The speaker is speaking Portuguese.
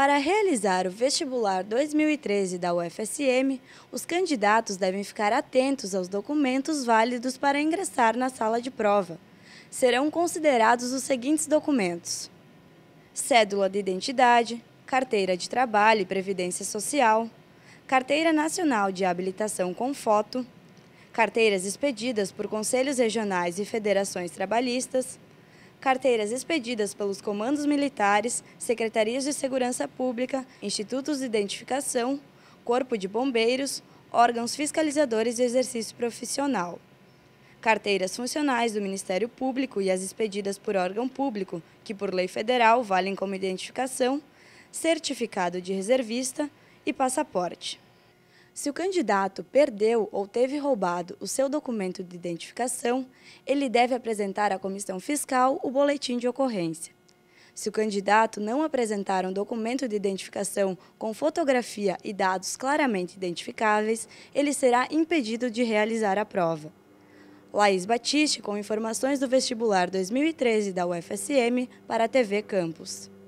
Para realizar o vestibular 2013 da UFSM, os candidatos devem ficar atentos aos documentos válidos para ingressar na sala de prova. Serão considerados os seguintes documentos: cédula de identidade, carteira de trabalho e previdência social, carteira nacional de habilitação com foto, carteiras expedidas por conselhos regionais e federações trabalhistas, carteiras expedidas pelos comandos militares, secretarias de segurança pública, institutos de identificação, corpo de bombeiros, órgãos fiscalizadores de exercício profissional. Carteiras funcionais do Ministério Público e as expedidas por órgão público, que por lei federal valem como identificação, certificado de reservista e passaporte. Se o candidato perdeu ou teve roubado o seu documento de identificação, ele deve apresentar à comissão fiscal o boletim de ocorrência. Se o candidato não apresentar um documento de identificação com fotografia e dados claramente identificáveis, ele será impedido de realizar a prova. Laís Batiste, com informações do vestibular 2013 da UFSM para a TV Campus.